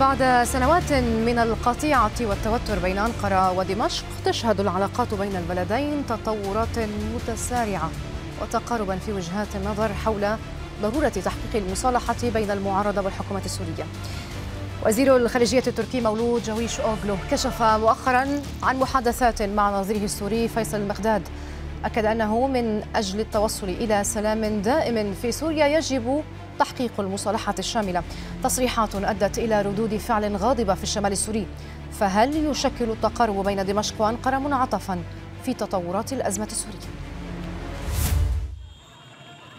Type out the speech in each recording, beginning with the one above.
بعد سنوات من القطيعة والتوتر بين أنقرة ودمشق تشهد العلاقات بين البلدين تطورات متسارعة وتقاربا في وجهات النظر حول ضرورة تحقيق المصالحة بين المعارضة والحكومة السورية وزير الخارجية التركي مولود جويش أوغلو كشف مؤخرا عن محادثات مع نظيره السوري فيصل المقداد أكد أنه من أجل التوصل إلى سلام دائم في سوريا يجب تحقيق المصالحة الشاملة تصريحات أدت إلى ردود فعل غاضبة في الشمال السوري فهل يشكل التقارب بين دمشق وأنقرة منعطفا في تطورات الأزمة السورية؟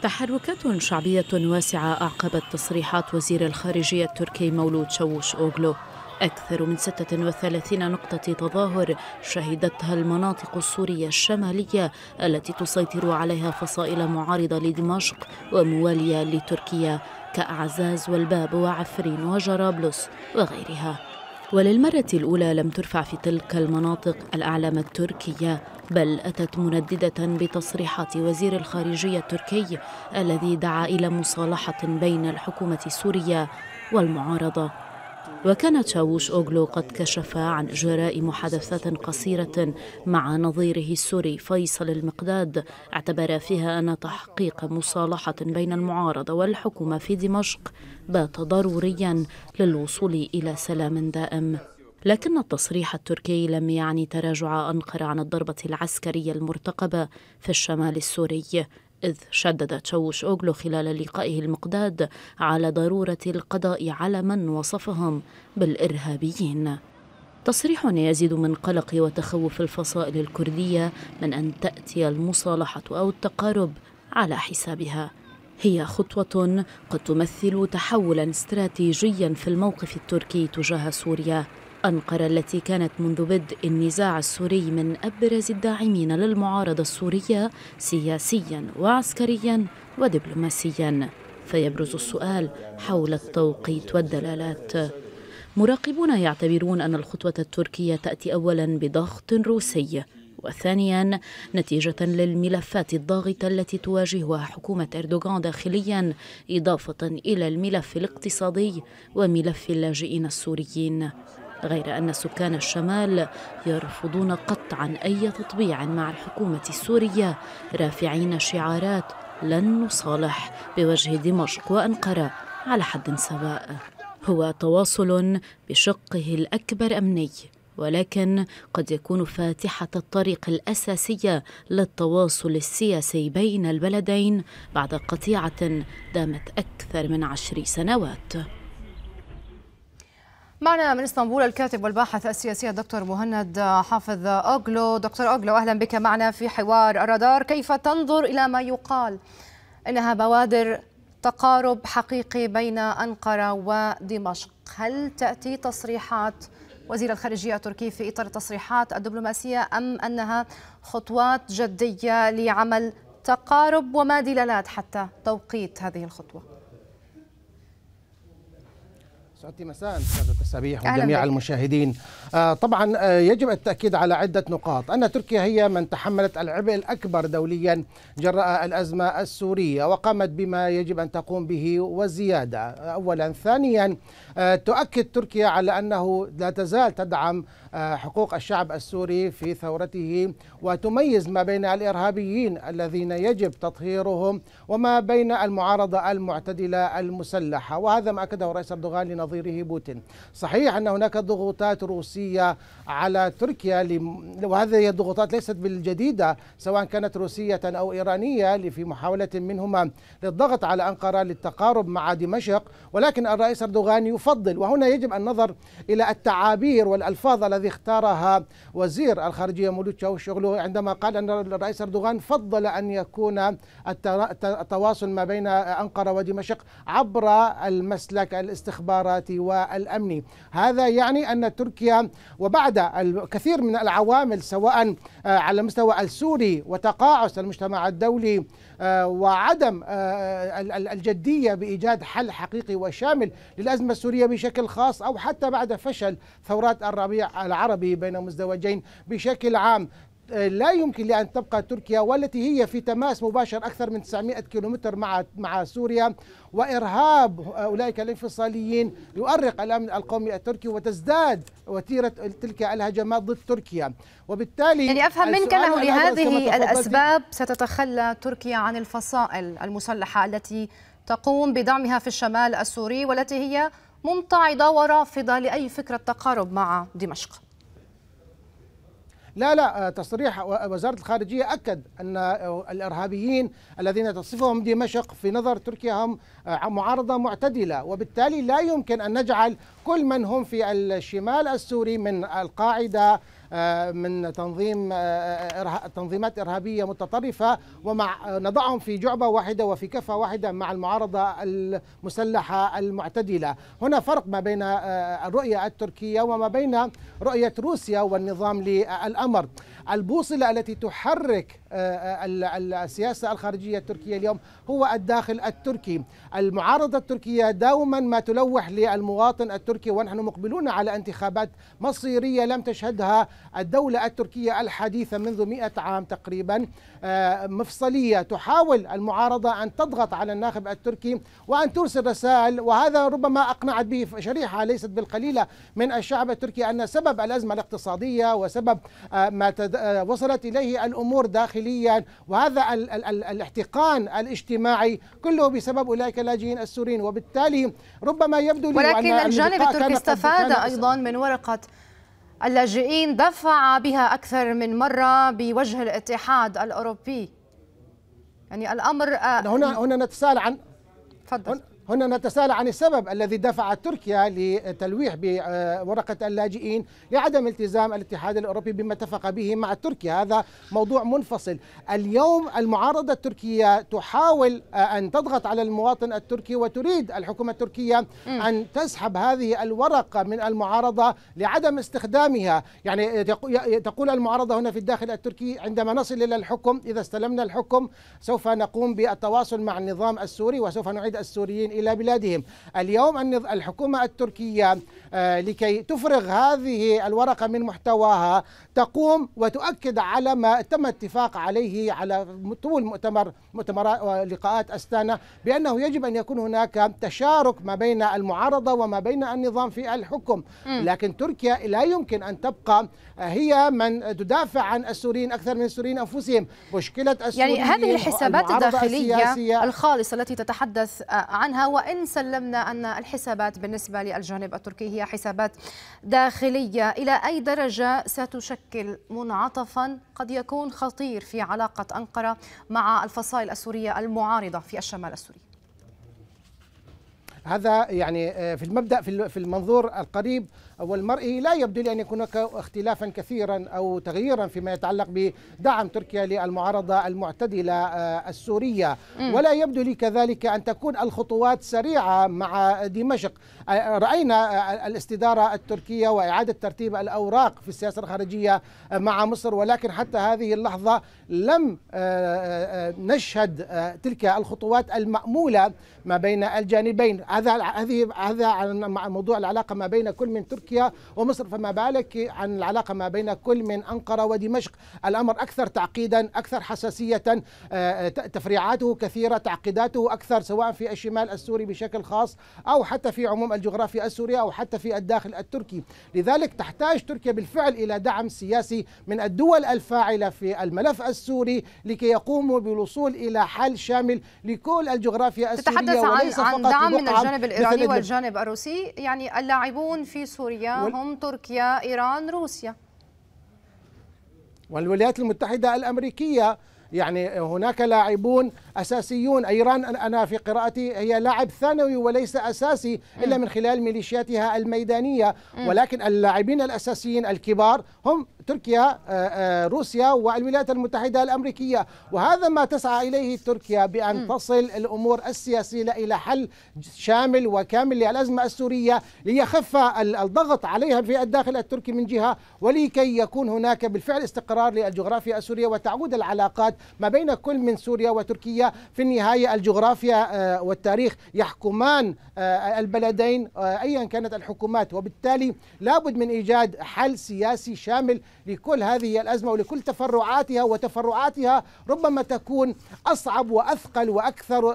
تحركات شعبية واسعة أعقبت تصريحات وزير الخارجية التركي مولود شووش أوغلو أكثر من 36 نقطة تظاهر شهدتها المناطق السورية الشمالية التي تسيطر عليها فصائل معارضة لدمشق وموالية لتركيا كأعزاز والباب وعفرين وجرابلس وغيرها وللمرة الأولى لم ترفع في تلك المناطق الأعلام التركية بل أتت منددة بتصريحات وزير الخارجية التركي الذي دعا إلى مصالحة بين الحكومة السورية والمعارضة وكان تشاووش أوغلو قد كشف عن إجراء محادثات قصيرة مع نظيره السوري فيصل المقداد اعتبر فيها أن تحقيق مصالحة بين المعارضة والحكومة في دمشق بات ضروريا للوصول إلى سلام دائم لكن التصريح التركي لم يعني تراجع أنقرة عن الضربة العسكرية المرتقبة في الشمال السوري إذ شدد تشوش أوغلو خلال لقائه المقداد على ضرورة القضاء على من وصفهم بالإرهابيين تصريح يزيد من قلق وتخوف الفصائل الكردية من أن تأتي المصالحة أو التقارب على حسابها هي خطوة قد تمثل تحولا استراتيجيا في الموقف التركي تجاه سوريا أنقرة التي كانت منذ بدء النزاع السوري من أبرز الداعمين للمعارضة السورية سياسيا وعسكريا ودبلوماسيا فيبرز السؤال حول التوقيت والدلالات مراقبون يعتبرون أن الخطوة التركية تأتي أولا بضغط روسي وثانيا نتيجة للملفات الضاغطة التي تواجهها حكومة أردوغان داخليا إضافة إلى الملف الاقتصادي وملف اللاجئين السوريين غير أن سكان الشمال يرفضون قطعا أي تطبيع مع الحكومة السورية رافعين شعارات لن نصالح بوجه دمشق وأنقرة على حد سواء هو تواصل بشقه الأكبر أمني ولكن قد يكون فاتحة الطريق الأساسية للتواصل السياسي بين البلدين بعد قطيعة دامت أكثر من عشر سنوات معنا من اسطنبول الكاتب والباحث السياسي الدكتور مهند حافظ اوغلو دكتور اوغلو اهلا بك معنا في حوار الرادار كيف تنظر الى ما يقال انها بوادر تقارب حقيقي بين انقره ودمشق هل تاتي تصريحات وزير الخارجية التركي في إطار التصريحات الدبلوماسية أم أنها خطوات جدية لعمل تقارب وما دلالات حتى توقيت هذه الخطوة؟ سعدتي مساء استاذ التسابيح وجميع المشاهدين آه، طبعا آه، يجب التاكيد على عده نقاط ان تركيا هي من تحملت العبء الاكبر دوليا جراء الازمه السوريه وقامت بما يجب ان تقوم به وزياده اولا ثانيا آه، تؤكد تركيا على انه لا تزال تدعم حقوق الشعب السوري في ثورته وتميز ما بين الإرهابيين الذين يجب تطهيرهم وما بين المعارضة المعتدلة المسلحة وهذا ما أكده الرئيس أردوغان لنظيره بوتين صحيح أن هناك ضغوطات روسية على تركيا وهذه الضغوطات ليست بالجديدة سواء كانت روسية أو إيرانية في محاولة منهما للضغط على أنقرة للتقارب مع دمشق ولكن الرئيس أردوغان يفضل وهنا يجب النظر إلى التعابير والألفاظ الذي الذي اختارها وزير الخارجية مولود شغله عندما قال أن الرئيس أردوغان فضل أن يكون التواصل ما بين أنقرة ودمشق عبر المسلك الاستخباراتي والأمني هذا يعني أن تركيا وبعد الكثير من العوامل سواء آه، على المستوى السوري وتقاعس المجتمع الدولي آه، وعدم آه، الجدية بإيجاد حل حقيقي وشامل للأزمة السورية بشكل خاص أو حتى بعد فشل ثورات الربيع العربي بين مزدوجين بشكل عام لا يمكن لأن تبقى تركيا والتي هي في تماس مباشر أكثر من 900 كيلومتر مع مع سوريا وإرهاب أولئك الانفصاليين يؤرق الأمن القومي التركي وتزداد وتيرة تلك الهجمات ضد تركيا وبالتالي يعني أفهم منك أنه لهذه الأسباب ستتخلى تركيا عن الفصائل المسلحة التي تقوم بدعمها في الشمال السوري والتي هي ممتعضة ورافضة لأي فكرة تقارب مع دمشق لا لا آه، تصريح آه، وزارة الخارجية أكد أن آه، الإرهابيين الذين تصفهم دمشق في نظر تركيا هم معارضة معتدلة وبالتالي لا يمكن أن نجعل كل من هم في الشمال السوري من القاعدة آه، من تنظيم آه، آه، تنظيمات إرهابية متطرفة ومع نضعهم في جعبة واحدة وفي كفة واحدة مع المعارضة المسلحة المعتدلة هنا فرق ما بين الرؤية التركية وما بين رؤية روسيا والنظام للأمر البوصلة التي تحرك آه، آه، السياسة الخارجية التركية اليوم هو الداخل التركي المعارضة التركية دائما ما تلوح للمواطن التركي ونحن مقبلون على انتخابات مصيرية لم تشهدها الدولة التركية الحديثة منذ مئة عام تقريبا آه، مفصلية تحاول المعارضة أن تضغط على الناخب التركي وأن ترسل رسائل وهذا ربما أقنعت به شريحة ليست بالقليلة من الشعب التركي أن سبب الأزمة الاقتصادية وسبب ما تد... وصلت إليه الأمور داخليا وهذا ال ال ال الاحتقان الاجتماعي كله بسبب أولئك اللاجئين السوريين وبالتالي ربما يبدو لي ولكن الجانب التركي استفاد أيضا من ورقة اللاجئين دفع بها أكثر من مرة بوجه الاتحاد الأوروبي يعني الأمر آه، هنا هنا نتساءل عن تفضل هنا نتساءل عن السبب الذي دفع تركيا لتلويح بورقة اللاجئين لعدم التزام الاتحاد الأوروبي بما اتفق به مع تركيا هذا موضوع منفصل اليوم المعارضة التركية تحاول أن تضغط على المواطن التركي وتريد الحكومة التركية أن تسحب هذه الورقة من المعارضة لعدم استخدامها يعني تقول المعارضة هنا في الداخل التركي عندما نصل إلى الحكم إذا استلمنا الحكم سوف نقوم بالتواصل مع النظام السوري وسوف نعيد السوريين إلى بلادهم اليوم الحكومة التركية آه، لكي تفرغ هذه الورقة من محتواها تقوم وتؤكد على ما تم اتفاق عليه على طول مؤتمر مؤتمرات ولقاءات آه، أستانا بأنه يجب أن يكون هناك تشارك ما بين المعارضة وما بين النظام في الحكم لكن تركيا لا يمكن أن تبقى آه، هي من تدافع عن السوريين أكثر من السوريين أنفسهم مشكلة السوريين يعني هذه الحسابات الداخلية الخالصة التي تتحدث عنها وإن سلمنا أن الحسابات بالنسبة للجانب التركي هي حسابات داخلية إلى أي درجة ستشكل منعطفا قد يكون خطير في علاقة أنقرة مع الفصائل السورية المعارضة في الشمال السوري هذا يعني آه، في المبدا في المنظور القريب او المرئي لا يبدو لي ان يكون هناك اختلافا كثيرا او تغييرا فيما يتعلق بدعم تركيا للمعارضه المعتدله آه، السوريه ولا يبدو لي كذلك ان تكون الخطوات سريعه مع دمشق آه، راينا الاستداره التركيه واعاده ترتيب الاوراق في السياسه الخارجيه مع مصر ولكن حتى هذه اللحظه لم نشهد تلك الخطوات الماموله ما بين الجانبين هذا هذه هذا عن موضوع العلاقه ما بين كل من تركيا ومصر فما بالك عن العلاقه ما بين كل من انقره ودمشق الامر اكثر تعقيدا اكثر حساسيه آه، آه، تفريعاته كثيره تعقيداته اكثر سواء في الشمال السوري بشكل خاص او حتى في عموم الجغرافيا السوريه او حتى في الداخل التركي لذلك تحتاج تركيا بالفعل الى دعم سياسي من الدول الفاعله في الملف السوري لكي يقوموا بالوصول الى حل شامل لكل الجغرافيا السوريه تتحدث وليس عن, عن دعم من الجانب الجانب الإيراني والجانب الروسي يعني اللاعبون في سوريا وال... هم تركيا إيران روسيا والولايات المتحدة الأمريكية يعني هناك لاعبون أساسيون إيران أنا في قراءتي هي لاعب ثانوي وليس أساسي إلا من خلال ميليشياتها الميدانية ولكن اللاعبين الأساسيين الكبار هم تركيا آه، آه، روسيا والولايات المتحدة الأمريكية وهذا ما تسعى إليه تركيا بأن تصل الأمور السياسية إلى حل شامل وكامل للأزمة السورية ليخف الضغط عليها في الداخل التركي من جهة ولكي يكون هناك بالفعل استقرار للجغرافيا السورية وتعود العلاقات ما بين كل من سوريا وتركيا في النهاية الجغرافيا آه، والتاريخ يحكمان آه، البلدين آه، أيا كانت الحكومات وبالتالي لابد من إيجاد حل سياسي شامل لكل هذه الأزمة ولكل تفرعاتها وتفرعاتها ربما تكون أصعب وأثقل وأكثر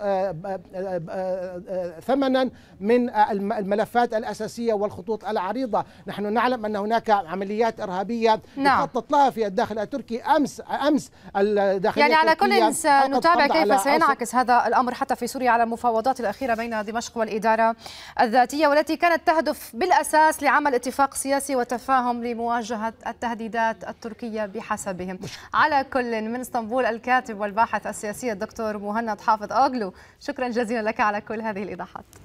ثمنا من الملفات الأساسية والخطوط العريضة نحن نعلم أن هناك عمليات إرهابية نعم. خطط لها في الداخل التركي أمس أمس الداخل يعني على كل نتابع كيف سينعكس هذا الأمر حتى في سوريا على المفاوضات الأخيرة بين دمشق والإدارة الذاتية والتي كانت تهدف بالأساس لعمل اتفاق سياسي وتفاهم لمواجهة التهديدات التركية بحسبهم على كل من اسطنبول الكاتب والباحث السياسي الدكتور مهند حافظ اوغلو شكرا جزيلا لك على كل هذه الإيضاحات